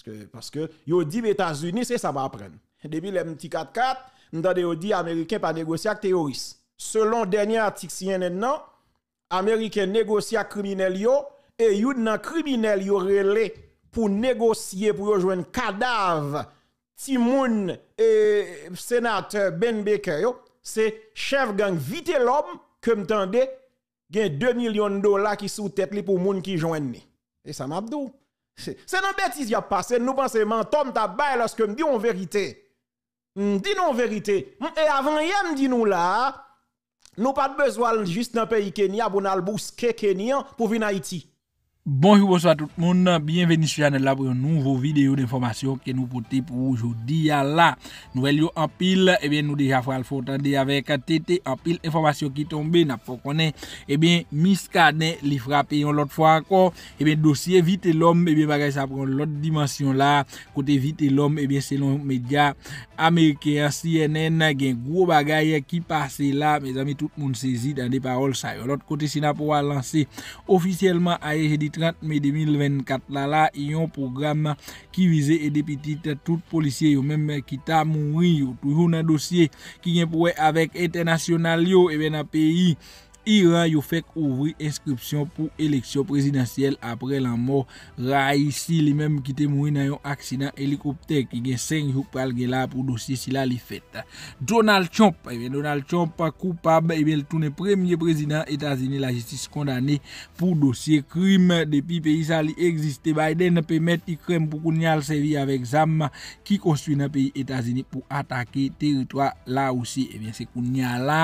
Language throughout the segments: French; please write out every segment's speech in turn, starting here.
Parce que, parce que, yo dit les États-Unis, c'est ça va apprendre. Depuis les petits 4-4, nous avons dit Américains pas négocier avec terroristes. Selon dernier article CNN, non, Américains négocient avec criminels yo, et les criminels criminel yo pour négocier pour rejoindre cadavre Timoun et sénateur Ben Baker c'est chef gang vite l'homme que m'tendez gain 2 millions de dollars qui sous tête pour moun qui joignent et ça m'a m'abdou c'est une bêtise qui a passé. Nous pensons menton t'a bail lorsque nous disons vérité. Dis nous en vérité. Et avant hier dis nous là, nous pas besoin juste dans pays Kenya pour nous bousquer pour venir Haïti. Bonjour, bonsoir tout le monde, bienvenue sur la chanel pour une nouvelle vidéo d'information que nous portez pour aujourd'hui à la nouvelle lieu en pile, et eh bien nous déjà ferons le fond de l'avènement, tete, en pile l'information qui tombe, n'a pas conné et bien miscadène, l'effrappé et l'autre fois encore, et eh bien dossier vite l'homme, et eh bien bagaye ça prend l'autre dimension là, côté vite l'homme, et bien selon les médias américains CNN, il y a un gros bagaye qui passe là, mes amis, tout le monde saisit dans des paroles, ça y est, l'autre côté, si n'a pas lancé officiellement, aïe, j'ai dit 30 mai 2024 là-là, y a un programme qui visait aider petite tout policier yo même qui t'a mouri toujours dans dossier qui vient pour avec international yo et bien dans pays Iran yo fek ouvri inskripsyon pou eleksyon après apre lan mor Raisi li même qui te moui nan yon aksidan helikopter ki gen 5 jou pral gen la pou dosye si la li fet. Donald Trump, eh Donald Trump koupab, eh el toune premye prezidant Etazini, la jistis kondane pou dosye krim depi peyi sa li egziste. Biden pe met i krem pou koun yal sevi avec zam qui construit nan pays états-unis pour attaquer territoire ou si. et eh se koun yal la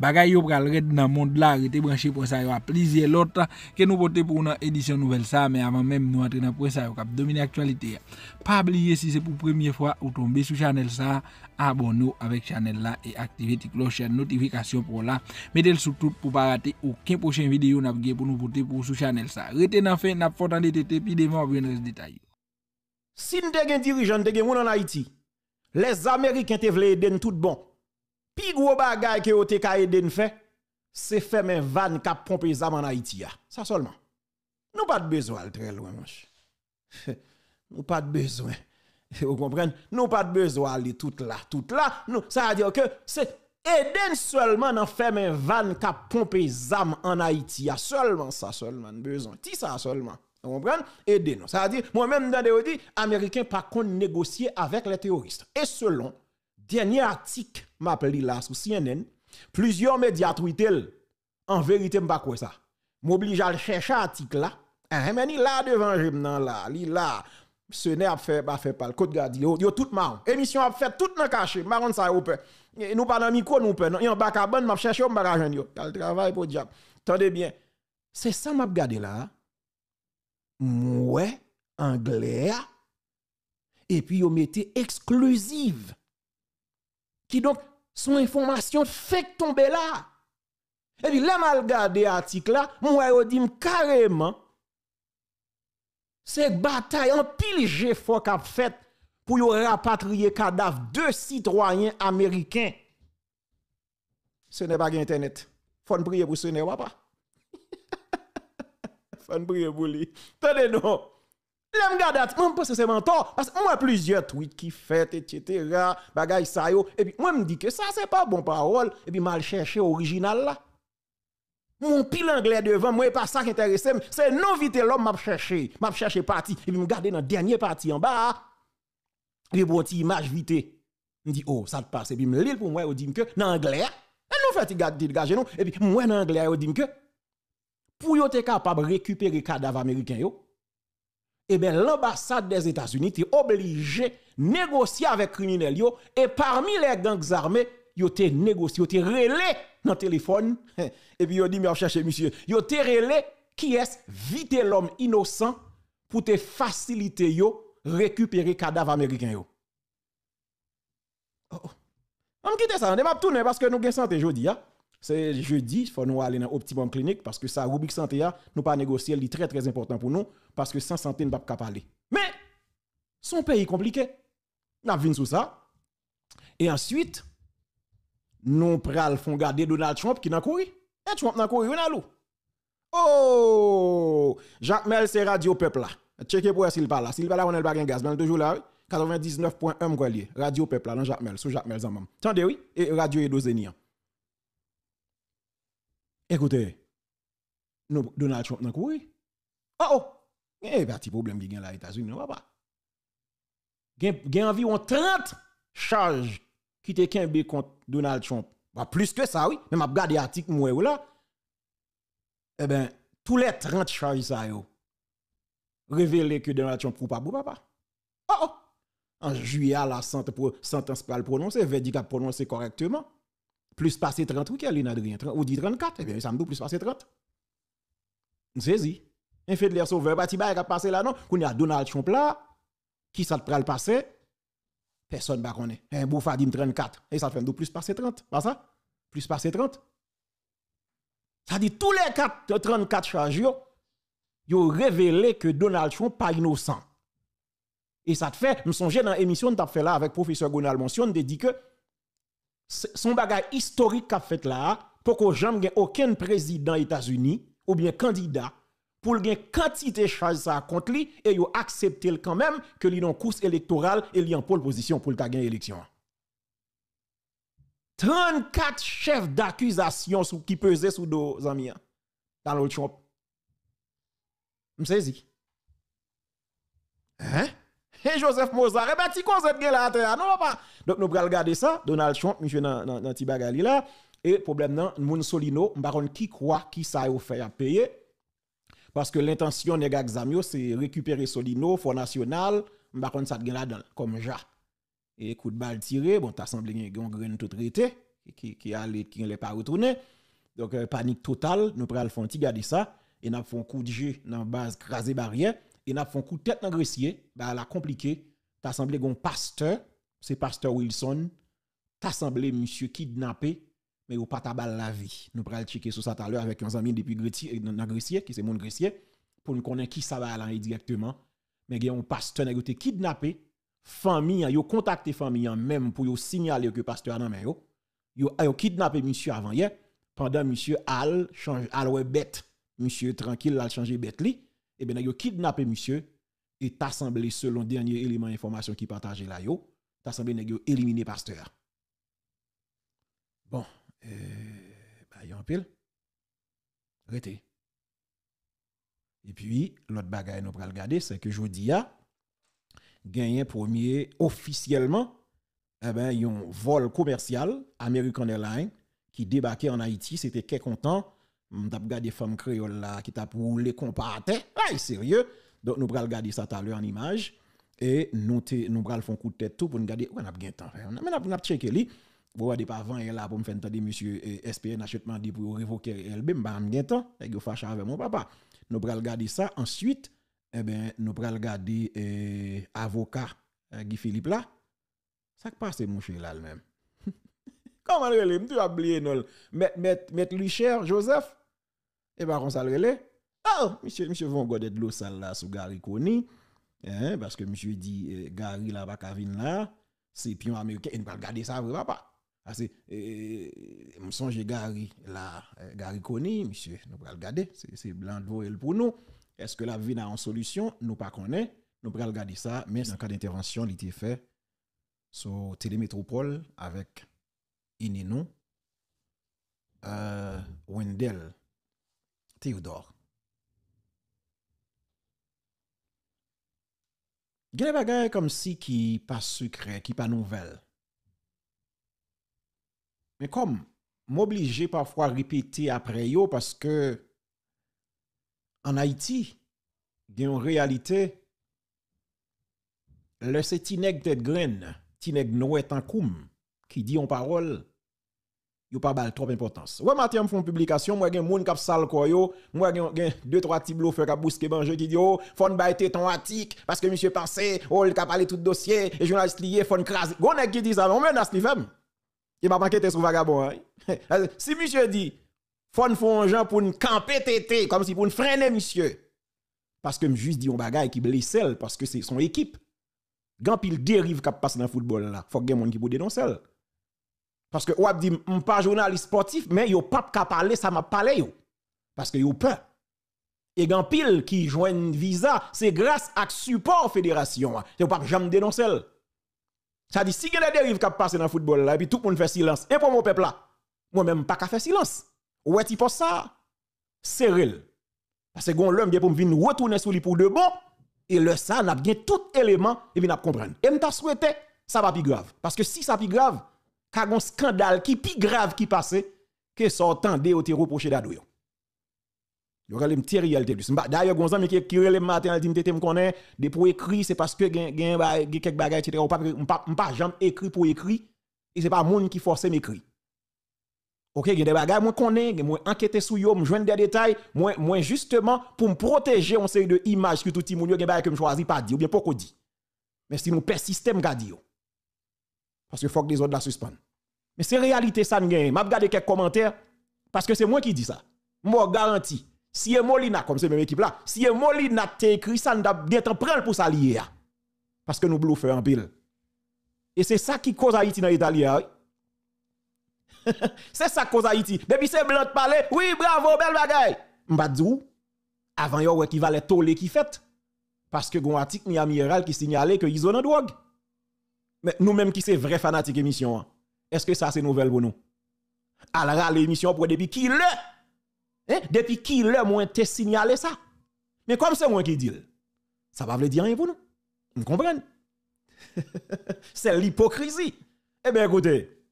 bagay yo pral red nan monde de la rete branché pour ça, il y a plusieurs autres que nous portons pour une édition nouvelle ça, mais avant même nous entrer dans point ça, cap dominer actualité. Pas oublier si c'est pour première fois ou tomber sur channel ça, abonnez-vous avec channel là et activez la cloche e notification pour là. Mettez-le sur tout pour pas rater aucun prochain vidéo n'a pour nous porter pour sur channel ça. Restez dans fin, n'a pas de tête puis devant vous les détails. Si nous avons dirigeant, nous en Haïti. Les Américains te vle tout bon. Pi gros bagay que vous te ka fait, c'est faire van qui a pompé les en Haïti. Ça seulement. Nous pas de besoin très loin, Nous nous pas de besoin. Vous comprenez? Nous pas de besoin aller tout là, tout là. Nous, ça veut dire que c'est aider seulement dans faire qui a pompé les armes en Haïti. Seulement ça, seulement besoin. Ti ça seulement. Vous comprenez? Aider Ça veut dire, moi-même, dans des Américains par contre négocier avec les terroristes. Et selon, dernier article, m'appelle là sur CNN, Plusieurs médias tweetent, en vérité, pas quoi ça. M'oblige à chercher article là. Hein, hein mais là devant j'aime là, li là. Ce n'est pas fait pas fait par le code gardi. Yo, tout marron. Émission a fait tout dans caché. Marron ça Nous pas dans micro nous a Yon bac à bonne m'a chercher on bac à yo. le travail pour diable. Tendez bien. C'est ça m'a regardé là. Mouais anglais et puis yo mettez exclusive. Qui donc son information fait tomber là. Et puis, là, mal gardé article là, moi, dis carrément, cette bataille en pile j'ai fort fait pour rapatrier cadavre de citoyens américains. Ce n'est pas internet. Faut prier pour ce n'est pas. Faut prier pour lui. Tenez non. Lè m'en gade ati, pense mentor, parce que moi plusieurs tweets qui fait, etc., bagay sa yo, et puis moi me dis que ça c'est pas bon parole, et puis mal cherché original là. Mon pile anglais devant moi, pas ça qui intéresse, c'est non vite l'homme m'a cherché, m'a cherché parti, et puis me garder dans dernier partie en bas. Et puis bon image vite. Me dit oh, ça te passe, et puis me lire pour moi, et dit que dans anglais, hein? et nous fait dégager nous, et puis moi dans anglais, et dit que pour yon te capable récupérer cadavre américain yo eh bien, l'ambassade des États-Unis est obligée de négocier avec les criminels. Et parmi les gangs armés, ils ont négocié, ils ont relé dans le téléphone. Et puis, ils ont dit, mais chercher monsieur, ils ont relé qui est vite l'homme innocent pour te faciliter yo récupérer cadavre américain yo. Oh. oh. On quitte ça, on va tourner parce que nous avons santé aujourd'hui. C'est jeudi, il faut nous aller dans Optimum Clinique parce que ça, Rubik santé, nous pas négocier, c'est très très important pour nous parce que sans santé, nous ne pas parler. Mais, son pays compliqué. Nous avons sur ça. Et ensuite, nous pral font garder Donald Trump qui n'a couru. Et Trump n'a couru, on Oh! Jacques Mel, c'est Radio Peuple là. Checkez pour s'il parle là. S'il parle là, on est le bagage gaz, mais toujours là, 99.1 Radio Peuple là, dans Jacques Mel, sous Jacques Mel Zamam. Tendez, oui, et Radio Edozenia. Écoutez, Donald Trump n'a couru. Ah, oh oh, eh, il y a un ben, petit problème qui gagne là États-Unis, non pas. Il y a environ 30 charges qui te contre Donald Trump. Bah, plus que ça, oui. je à regarder l'article moi là. Eh bien, tous les 30 charges ça yo révélé que Donald Trump pour pas pour papa. Oh oh. En juillet, la sentence pour sentence prononcer, verdict a prononcé correctement plus passé 30 ou a Adrien ou dit 34 et bien ça me plus passé 30 saisi un fait de l'air sauveur parti bail qui a passé là non y a Donald Trump là qui ça te le passé personne ne connaît un beau fadim 34 et ça fait donne plus passé 30 pas ça plus passé 30 ça dit tous les 4, 34 charges yo révélé que Donald Trump pas innocent et ça te fait nous songer dans l'émission que tu fait là avec professeur Gonal Monsion de dit que son bagage historique qu'a fait là, pour que jamais aucun président États-Unis ou bien candidat pour le quantité de choses ça contre lui et yo accepter quand même que lui en course électorale et lui en pole position pour le gagner élection. 34 chefs d'accusation qui pesaient sous dos amis hein, Donald Trump. sais et Joseph Mozart. Et eh ben, ti Cosette gen la non pas. Donc, nous le regarder ça. Donald Trump, monsieur, dans, dans, dans Tibagali là. Et problème, non, moun solino, m'baron qui croit, qui ça ou fait à payer. Parce que l'intention des gars c'est récupérer Solino, Fonds National, m'baron ça gen là-dedans, comme ja. Et coup de balle tiré, bon, t'as semblé gen grain tout traité, qui, qui allait, qui n'est pas retourné. Donc, euh, panique totale, nous prenons le ti ça. Et nous avons un coup de jeu dans la base crasé barrière et n'a un coup tête dans grecier, bah ben, la compliqué, t'as semblé un pasteur, c'est pasteur Wilson, t'as semblé monsieur kidnappé mais il ou pas tabal la vie. Nous pral checker sur ça tout à l'heure avec un ami depuis grecier euh, dans grecier qui c'est mon grecier pour nous connaître qui ça va aller directement. Mais a un pasteur a été kidnappé, famille yo contacté famille hein, même pour yo signaler que pasteur a men yo. Yo kidnappé monsieur avant hier pendant monsieur Al change Al bête. Monsieur tranquille a changé bête eh bien, ils ont kidnappé monsieur et t'as selon dernier élément d'information qui partageaient là, yo, t'as semblé yo éliminé pasteur. Bon, euh, bah, yon pile. Arrêtez. Et puis, l'autre bagarre nous pral regarder, c'est que jodi a, gagné premier officiellement, eh ben, yon vol commercial American Airlines qui débarquait en Haïti, c'était quelques content. M'tap gade femme créole là qui t'a roulé compaté. Hey, sérieux. Donc nous pral garder ça tout à l'heure en image et nous te nous pral font coup de tête tout pour nous garder on a bien temps. on Mais n'a n'a checker li. Vous avez pas avant là pour me faire entendre monsieur eh, SPN achètement dit pour révoquer LB m'ba bien temps et yo avec mon papa. Nous pral garder ça ensuite eh ben nous pral garder eh, avocat eh, Guy Philippe là. Ça passe mon cher là même. Comment le tu as oublié non mettre cher Joseph et eh bien, on s'allait. Oh, ah, monsieur, monsieur, vont garder de l'eau sale là sous Gary Koni. Hein, parce que monsieur dit, eh, Gary là, pas là, c'est pion américain, il ne va pas garder ça, vraiment pas. Parce ah, que, eh, me songe Gary là, Gary Koni, monsieur, nous va regarder, c'est blanc de pour nous. Est-ce que la vie a une solution? Nous pas connaît, nous va regarder ça, mais en cas d'intervention, il était fait sur Télémétropole avec Ininou. euh, Wendell. Théodore. des comme si qui pas secret, qui pas nouvelle. Mais comme m'obliger parfois à répéter après yo parce que en Haïti, il y une réalité le c'est graine, Tedgren, de qui dit en parole yo pas bal trop importance. Ouais, matin me font publication, moi gen moun kap sal koyo, moi gen gen deux trois petits fer kap bouske banje ki dit oh, fon bay ton attique parce que monsieur passé, ou oh, il kap parlé tout dossier et journaliste lié fon crase. Gon nèg qui dit ça, on menace ce livre. Il m'a manqué sur vagabond. Hein. Euh, si monsieur dit fon font gens pour une camper tété comme si pour une freiner monsieur. Parce que me juste dit on bagaille qui blesse parce que c'est son équipe. Gan pile dérive kap passe dans football là. Faut gen moun qui pou dénoncer. Parce que je dit, suis pas journaliste sportif, mais yo pas qu'à parler, ça m'a parlé Parce que yo peur. Et quand pile qui une visa, c'est grâce à support fédération. ne pas jamais dénoncer. Ça dit, si y a des dérives qui passent dans le football, là, et puis tout le monde fait silence. Et pour mon peuple là, moi-même, pas qu'à faire silence. Ouais, e tu penses ça? C'est réel. Parce que l'homme vient pour me retourner sur lui pour de bon. Et le ça, n'a bien tout élément, et vient comprendre. Et m'a souhaité, ça va plus grave. Parce que si ça plus grave, ka un scandale qui plus grave qui passait que sortant de ou te reproché d'adou yo. Yo kalem Thierry Yel plus. D'ailleurs gonzan mais qui le matin elle dit m'tete m'connais de pour écrit c'est parce que gen gen quelques bagages etc. on pas pas jamais écrit pour écrire. et c'est pas monde qui force m'écrit. OK, gen bagay des bagages moi connais, moi enquêter sur yo, me joindre des détails, moi moi justement pour me protéger on série de images que tout le monde gen bagages que me choisi pas dire ou bien qu'on dit. Mais si nous persistons, me parce que faut que les autres la suspendent. Mais c'est réalité ça n'gai. gagne. vais regardé quelques commentaires parce que c'est moi qui dis ça. Moi garanti. Si est Molina comme c'est même équipe là, si est Molina t'es écrit ça n'a bien prendre pour ça hein. Parce que nous bluffons en pile. Et c'est ça qui cause Haïti dans l'Italie. Hein. c'est ça qui cause Haïti. Depuis c'est blanc de parler, oui bravo belle bagaille. M'badou, dire, avant yo qui valait toller qui fait parce que gon article Miami qui signalait que ils ont drogue. Mais nous-mêmes qui sommes vrais fanatiques émission, est-ce que ça c'est nouvelle pour nous? Alors l'émission pour depuis qui le? Hein? Depuis qui le moins te signalé ça? Mais comme c'est moi qui dis, ça va veut dire rien pour nous. Vous comprenez? c'est l'hypocrisie. Eh bien écoutez,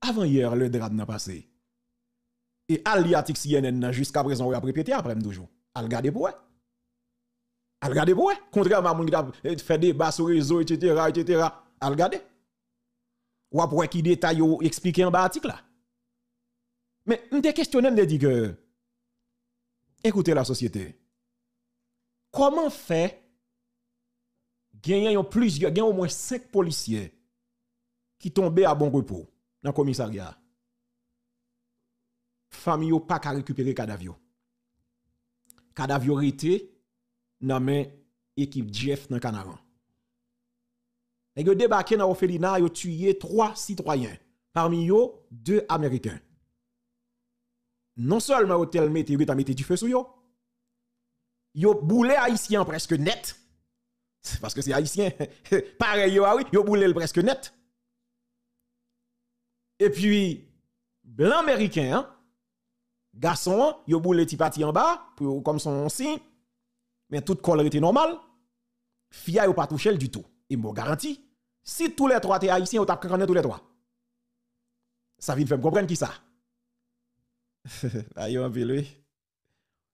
avant hier le drame n'a passé. Et Aliatik CNN jusqu'à présent, on a répété après toujours. Al garder pour elle. Al gade pou à à moun ki ta des débat sur réseau, etc., etc., al Ou ap wè ki explique yo en bas article là. Mais m'te questionne, m'te dit que, écoutez la société, comment fait yon plusieurs, ait au moins 5 policiers qui tombaient à bon repos dans le commissariat. Famille pas qu'à récupérer cadavre. Cadavre été nommé équipe Jeff dans Canaran. Ils ont débarqué dans Ofelina, ils ont tué trois citoyens, parmi eux deux Américains. Non seulement ils ont mis du feu sur eux, ils ont boulé Haïtien presque net. Parce que c'est Haïtien. Pareil, ils ah ont boulé presque net. Et puis, blanc américain, hein? garçon, yon boule ti en bas, comme son signe, mais toute colère était normale, FIA ou pas touché du tout. Et moi, garanti, si tous les trois étaient haïtiens, on tape tous les trois. Ça vient de faire comprendre qui ça. Aïe, on lui.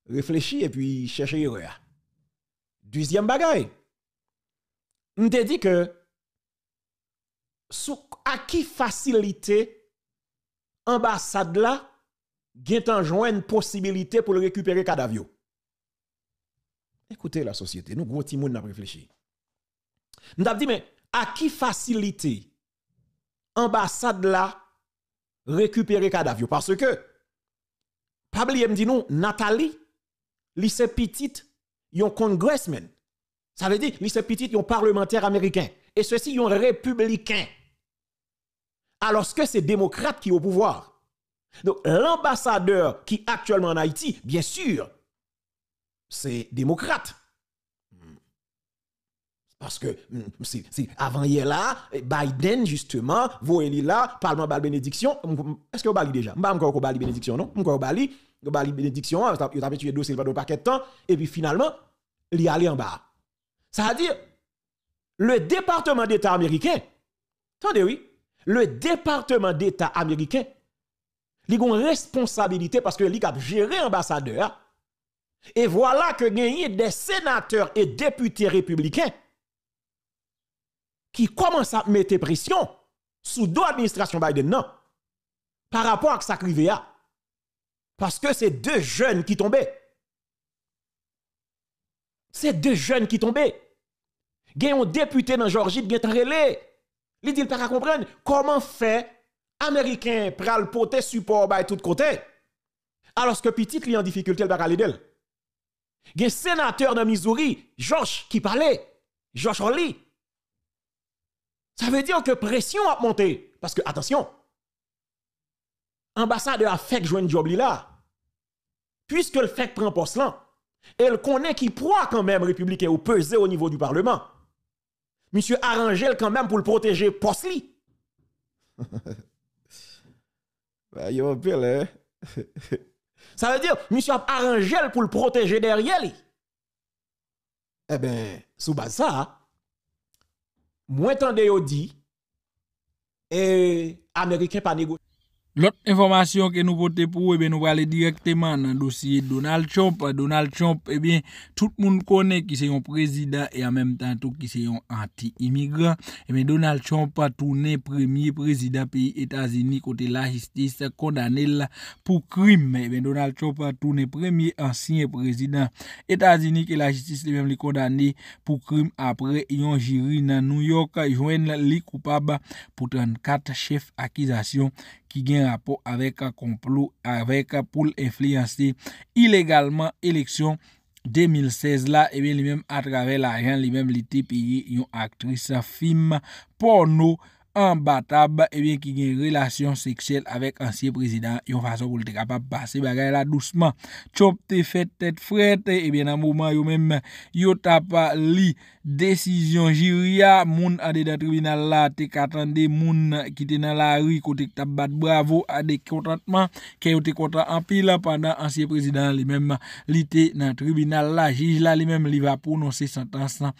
Réfléchis et puis cherchez erreur. Deuxième bagaille. On te dit que à qui facilité ambassade là, y joie une possibilité pour le récupérer cadavre Écoutez la société, nous gros timoun n'a réfléchi. Nous avons dit, mais à qui faciliter ambassade là récupérer cadavre? Parce que, Pabli me dit non, Nathalie, lycée petite, yon congressman. Ça veut dire, lycée petite, yon parlementaire américain. Et ceci, yon républicain. Alors que c'est démocrate qui est au pouvoir. Donc, l'ambassadeur qui est actuellement en Haïti, bien sûr, c'est démocrate. Parce que hmm, si, si avant hier là, Biden justement, est là, parlement bal bénédiction, est-ce que vous bali déjà pas encore bali bénédiction non, encore bali, bali bénédiction, hein, il avez tué dossier pas de paquet de temps et puis finalement, il est allé en bas. Ça veut dire le département d'État américain. Attendez oui, le département d'État américain, il a une responsabilité parce que il a géré l'ambassadeur... Et voilà que gagnent des sénateurs et députés républicains qui commencent à mettre pression sous deux administrations Biden par rapport à sa Parce que c'est deux jeunes qui tombaient. C'est deux jeunes qui tombaient. gagnent un député dans Georgie qui est relé. Il dit pas comprendre comment fait américain pral porter support de tout côté alors que petit client en difficulté va d'elle. Il sénateur de Missouri, Josh, qui parlait. Josh Orly. Ça veut dire que pression a monté. Parce que, attention, ambassadeur a fait jouer job là. Puisque le fait prend poste là, elle connaît qui pourra quand même républicain ou peser au niveau du Parlement. Monsieur Arangel quand même pour le protéger poste li. Bah, hein. Ça veut dire, monsieur a arrangé pour le protéger derrière lui. Eh bien, sous base ça, moi, tendez dit, et Américain pas négocié. L'ot informasyon ke nou vote pou, eh nou va ale direktyman nan dosye Donald Trump. Donald Trump, eh tout moun kone ki se yon prezida e an menm tan tou ki se yon anti-imigran. Eh Donald Trump a toune premye prezida pi Etasini kote la jistis kondane pou krim. Donald Trump a toune premye ansine prezida Etasini ki la jistis li kondane pou krim. Apre, yon jiri nan New York, yon jwen li koupaba pou 34 chef akizasyon. ki gen rapport avek pou l'infliensi ilegalman eleksyon 2016 la, e eh ben li menm atrave la gen, li menm li tipi yon aktris film porno an batab, ebyen ki gen relasyon seksyel avek ansye prezident yon fason pou li te kapap basi bagay la dousman, chop te fet tet fret ebyen an mouman yon men yon tap li desisyon jiria, moun ade da tribunal la, te katande moun ki te nan la ri kote k tap bat bravo, ade kontantman kè yon te kontant an pi la, pandan ansye prezident li men li te nan tribunal la jij la li men li va pou non se santansan,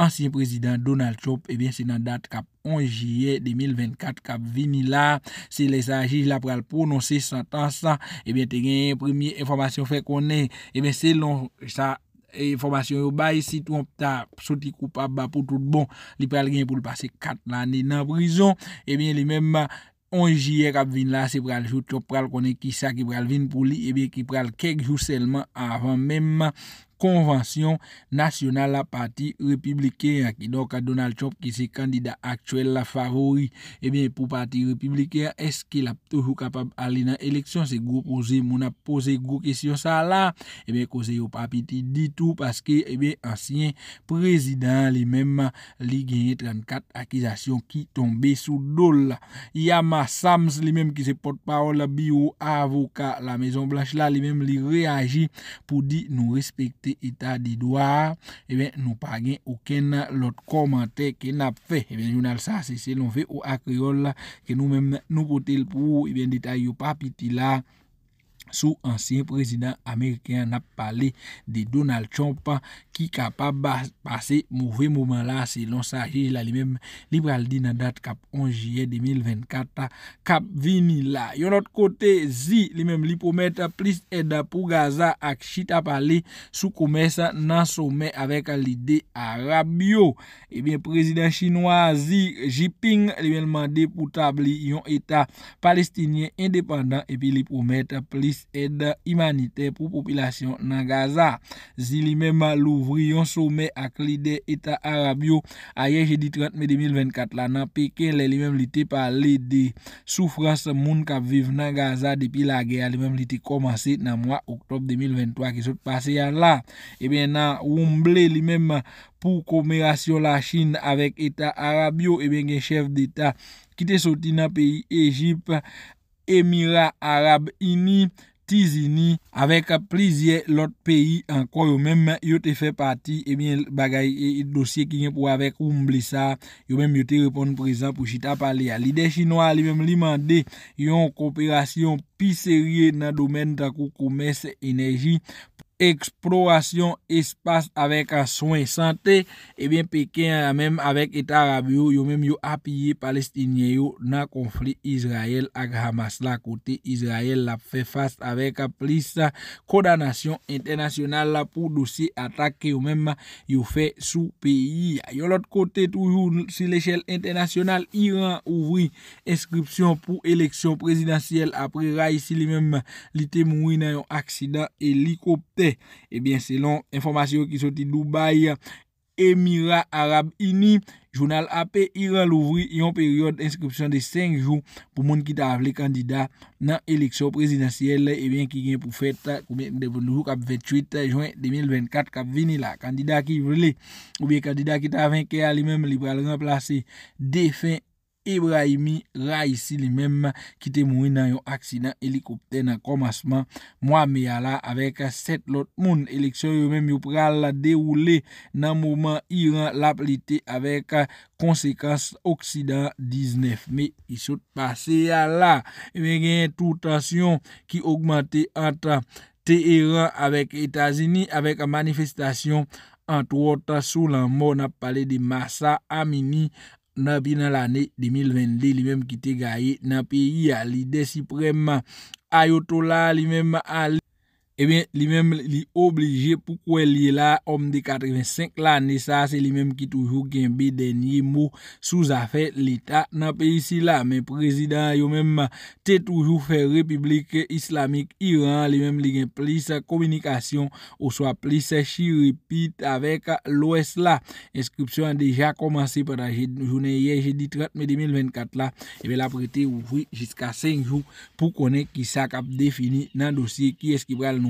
ansye prezident donal chop, ebyen eh se nan dat kap Onjiye 2024 kap vini la, se le saji la pral pou non se satan sa, ebyen eh te genye premier informasyon fe konen, ebyen eh se lon sa informasyon yo bay, si ton pta soti koupa ba pou tout bon, li pral genye pou l'pase 4 lani nan prison, ebyen eh li menma onjiye kap vini la se pral jou, ton pral konen ki sa ki pral vini pou li, ebyen ki pral kek jou selman avan menma, konvansyon nasyonal la parti republikè. Aki do ka Donald Trump ki se kandida aktuel la favori ebyen pou parti republikè eske la toujou kapab alè nan eleksyon? Se gwo pose moun ap pose gwo kesyon sa la? Ebyen kose yo pa apiti ditou paske ebyen ansyen prezident li menm li genye 34 akizasyon ki tombe sou dole Yama Sams li menm ki se potpawol bi ou avoka la mezon blanche la li menm li reagi pou di nou respekte E ben nou pagyen ou ken la lot komante Ken ap fe E ben yon al sa se se loun fe ou akriol la Ke nou mèm nou pote l pou E ben ditay yon papiti la sou ansyen prezident Ameriken nap pale de Donald Trump ki ka pa pase mouve mouman la se lon saje li men liberal di nan dat kap 11 jye 2024 kap vini la. Yon not kote zi li men li promette plis edda pou Gaza ak chita pale sou kome sa nan somen avek lide Arabio e eh ben prezident chinois zi jiping li men mande pou tabli yon eta palestinien independant e pi li promette plis Ede imanite pou popilasyon nan Gaza Zi li men malouvri yon soume ak li de Eta Arabio A ye jedi 30 me 2024 la eh nan Pekin eh Le li men li te pale de soufrans moun ka vive nan Gaza Depi la gea li men li te komasi nan mwa Oktob 2023 Ki sot pase yan la E ben nan romble li men pou koumerasyon la Chin Awek Eta Arabio e ben gen chev de Eta Ki te soti nan peyi Ejip Emirat Arab ini Matizini, avèk ap plizye lòt peyi, ankon yo mèm yo te fè pati, ebyen bagay e, e dosye ki nye pou avèk ou mblisa, yo mèm yo te repon prezant pou chita pali. Alide chinois li mèm li mande yon kooperasyon pi serye nan domen takou koumes enerji. eksplorasyon espas avek a soen sante ebyen peken a mem avek etar a biyo yo mem yo apiye palestinye yo nan konflik Israel ak ramas la kote Israel la fe fas avek a plisa kodanasyon internasyonal la pou dosi atake yo mem yo fe sou peyi yo lot kote toujou si l'echel internasyonal Iran ouvri eskripsyon pou eleksyon prezidansyel apre ra isi li mem li temoui nan yo aksidan helikopte Ebyen selon informasyon ki soti Dubaï, Emirat Arab ini, jounal AP iral ouvri yon peryode inskripsyon de 5 jou pou moun ki ta avle kandida nan eleksyon prezidentiyel ebyen ki gen pou fèt koubyen devon noujou kap 28 joun 2024 kap vini la. Kandida ki vle oubyen kandida ki ta avenke alimèm li pral renplase defen. Ebrahimi ra isi li menm ki te moui nan yon aksidant helikopter nan komasman mwame ya la avek set lot moun. Eleksyon yo menm yo pral la deroule nan mouman Iran la plite avek konsekans oksidan 19. Me isyot pase ya la. Yon genye toutasyon ki augmente anta te Iran avek Etasini avek a manifestasyon anto wota sou lan moun ap pale de massa amini nan pi nan lane 2020 li menm kite gaye nan peyi a li desipreman ayotola li menm a li. E bè, li mèm li oblige pou kwen li la, om di 85 la, ne sa, se li mèm ki toujou gen bi denye mou souza fè, li eh ta nan pe isi la. Mèm prezident yo mèm te toujou fè Republik Islamik Iran, li mèm li gen plis komunikasyon ou swa plis shiripit avek l'OS la. Enskripsyon an deja komanse pata jounen ye, je di 30 me 2024 la, e bè la prete oufwi jiska 5 jou pou konen ki sa kap defini nan dosye ki eski pral nou.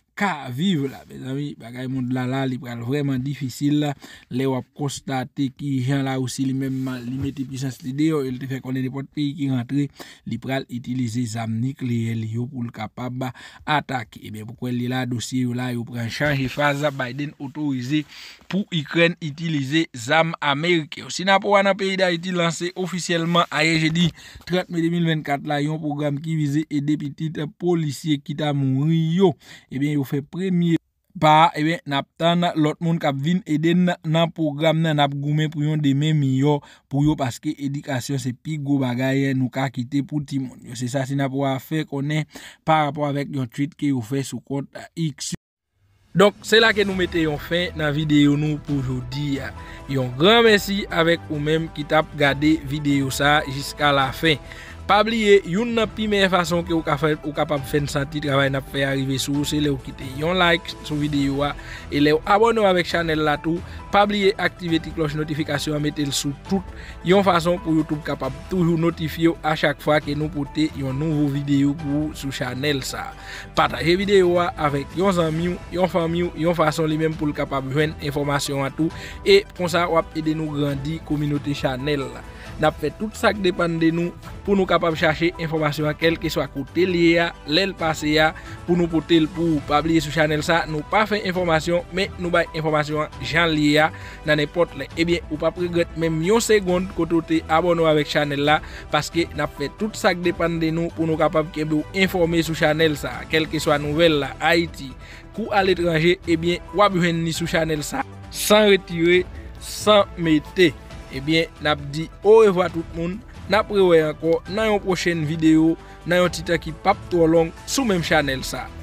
ka vive la, bez ami, bagay moun la la, li pral vreman difisil la le wap konstate ki jen la ou si li menm li meti pisan sti de yo, el eh te fe konen de pot peyi ki rentre li pral itilize zamnik li yo pou l kapab atake e ben pou kwen li la dosye yo la yo pran chanje faza Biden otorize pou ikren itilize zam Amerike, ou sina pou wana peyi da iti lanse ofisyeleman a ye je di 30 me 2024 la yo program ki vize e depitite polisye ki ta moun yo, e ben yo Ou fe premye pa ebe eh nap tan lot moun kap vin eden nan program nan nap goumen pou yon demen miyo. Pou yo paske edikasyon se pi go bagay eh, nou ka kite pou ti moun. Yo se sa si nap wap fe konen par rapor avek yon tweet ke yo fe sou konta x. Donk se la ke nou mette yon fin nan videyo nou pou jodi ya. Yon gran mensi avek ou menm ki tap gade videyo sa jiska la fin. Pabliye, yon nan pime fason ke ou kapab fen santi travay nan pe arrive sou, se le ou kite yon like sou videyo a, e le ou abonou avek chanel la tou, pabliye aktive ti kloche notifikasyon a metel sou tout, yon fason pou Youtube kapab toujou notifyo a chak fwa ke nou pote yon nouvo videyo kou sou chanel sa. Pataje videyo a avek yon zanmi ou, yon fami ou, yon fason li menm pou l kapab ven informasyon a tou, e konsa wap ede nou grandi kominote chanel la. Nap fe tout sak depande de nou pou nou kapab chache informasyon kelke swa koute liye ya, lèl pase ya, pou nou potele pou ou pa bliye sou chanel sa, nou pa fe informasyon, men nou bay informasyon jan liye ya, nan epote le, ebyen eh ou pa pregret men myon segonde koto te abono avèk chanel la, paske nap fe tout sak depande de nou pou nou kapab kembe ou informe sou chanel sa, kelke swa nouvel la, Haiti, kou al etranje, ebyen eh wab yon ni sou chanel sa, san retire, san mette. Ebyen, nap di o eva tout moun, nap rewe yanko na yon pwoshen videyo, na yon titaki pap to along sou mem chanel sa.